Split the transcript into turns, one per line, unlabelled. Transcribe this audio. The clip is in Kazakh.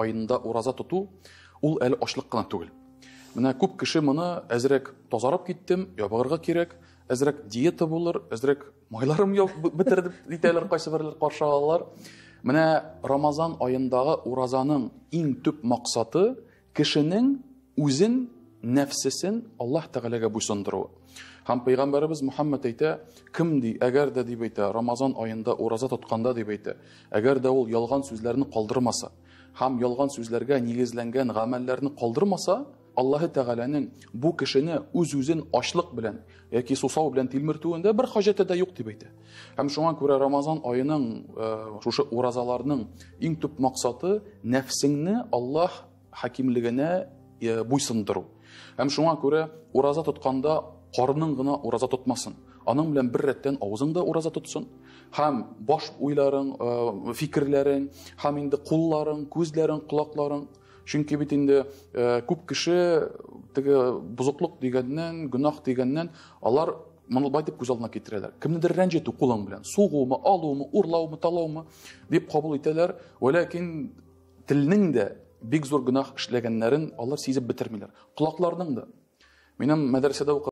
айында ораза тұту ол әлі ашлық қана түгіл мына көп кіші мұны әзірек тазарып кеттім ябағырға керек әзірек диета болыр әзірек майларым бітір деп дейтәлер қайсы бірлер міне рамазан айындағы оразаның ең түп мақсаты кішінің өзін нәпсісін Алла тағалаға буйсындыруы һәм пайғамбарыбыз мұхаммед әйтә кім дей әгәр дә деп әйтә рамазан айында ораза тұтқанда деп әйтә әгәр дә ол ялған сөзләрне қалдырмаса һәм ялган сүзләргә нигезләнгән гамәлләрне қалдырмаса, Аллаһы Тәгаләнең бу кешене үз-үзен ачлык белән яки сусау белән тилмертүендә бер хаҗәте дә юк дип әйтә. Һәм шуңа күрә Рамазан аеның э, шушы уразаларның иң төп максаты нәфсеңне Аллаһ хакимлегенә э, буйсындыру. Һәм шуңа күрә ураза тотканда қарның ғана ораза тұтмасын аның білән бір рәттән аузың да ораза тұтсын һәм баш уйларың ә, фикірләрең һәм инде кулларың күзләрең құлакларың чөнки бит инде ә, күп кеше теге бузыклык дигәннән гөнаһ дигәннән алар моны былай дип күз алдына китерәләр кемнедер рәнҗетү кулың белән сугуымы алуымы урлаумы талаумы деп кабул итәләр вәләкин телнең дә бик зур гөнаһ эшләгәннәрен алар сизеп бетермиләр колакларның да минем мәдрәсәдә